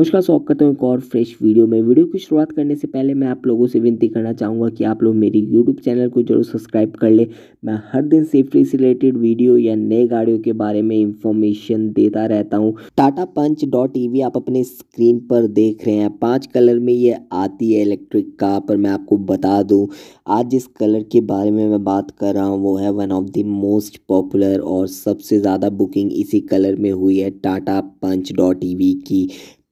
नमस्कार स्वागत करता हूँ एक और फ्रेश वीडियो में वीडियो की शुरुआत करने से पहले मैं आप लोगों से विनती करना चाहूँगा कि आप लोग मेरी यूट्यूब चैनल को जरूर सब्सक्राइब कर लें मैं हर दिन सेफ्टी से रिलेटेड वीडियो या नए गाड़ियों के बारे में इंफॉर्मेशन देता रहता हूँ टाटा पंच डॉट ई आप अपने स्क्रीन पर देख रहे हैं पाँच कलर में ये आती है इलेक्ट्रिक कार पर मैं आपको बता दूँ आज जिस कलर के बारे में मैं बात कर रहा हूँ वो है one of the most popular और सबसे ज़्यादा बुकिंग इसी कलर में हुई है टाटा पंच डॉट ई की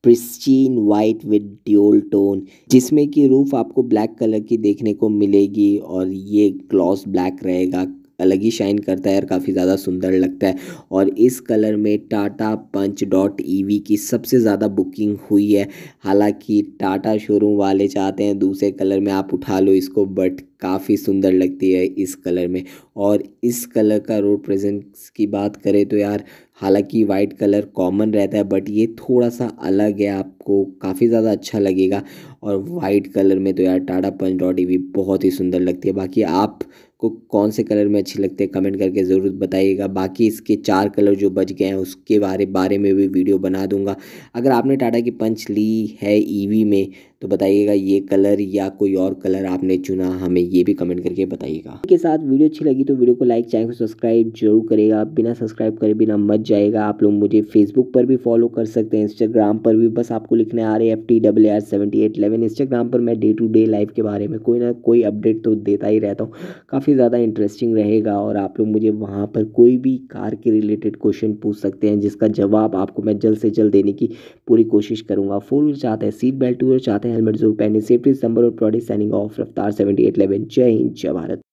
pristine white with dual tone जिसमें कि रूफ आपको ब्लैक कलर की देखने को मिलेगी और ये ग्लॉस ब्लैक रहेगा अलग ही शाइन करता है और काफ़ी ज़्यादा सुंदर लगता है और इस कलर में टाटा पंच डॉट ई की सबसे ज़्यादा बुकिंग हुई है हालांकि टाटा शोरूम वाले चाहते हैं दूसरे कलर में आप उठा लो इसको बट काफ़ी सुंदर लगती है इस कलर में और इस कलर का रोड प्रेजेंस की बात करें तो यार हालांकि वाइट कलर कॉमन रहता है बट ये थोड़ा सा अलग है आपको काफ़ी ज़्यादा अच्छा लगेगा और वाइट कलर में तो यार टाटा पंच डॉट ई बहुत ही सुंदर लगती है बाकी आप आपको कौन से कलर में अच्छे लगते हैं कमेंट करके ज़रूर बताइएगा बाकी इसके चार कलर जो बच गए हैं उसके बारे बारे में भी वीडियो बना दूंगा अगर आपने टाटा की पंच ली है ईवी e में तो बताइएगा ये कलर या कोई और कलर आपने चुना हमें ये भी कमेंट करके बताइएगा के साथ वीडियो अच्छी लगी तो वीडियो को लाइक चैनल को सब्सक्राइब जरूर करेगा बिना सब्सक्राइब करे बिना मत जाएगा आप लोग मुझे फेसबुक पर भी फॉलो कर सकते हैं इंस्टाग्राम पर भी बस आपको लिखना है R F T W R seventy eight eleven Instagram पर मैं डे टू डे लाइफ के बारे में कोई ना कोई अपडेट तो देता ही रहता हूँ काफ़ी ज़्यादा इंटरेस्टिंग रहेगा और आप लोग मुझे वहाँ पर कोई भी कार के रिलेटेड क्वेश्चन पूछ सकते हैं जिसका जवाब आपको मैं जल्द से जल्द देने की पूरी कोशिश करूँगा फोर व्हीलर चाहते हैं सीट बेल्ट टूर चाहते हैं साथ हेलमेट जरूर पहने सेफ्टी संबर और प्रोडी साइनिंग ऑफ रफ्तार सेवेंटी एट इलेवन जय हिंद जय भारत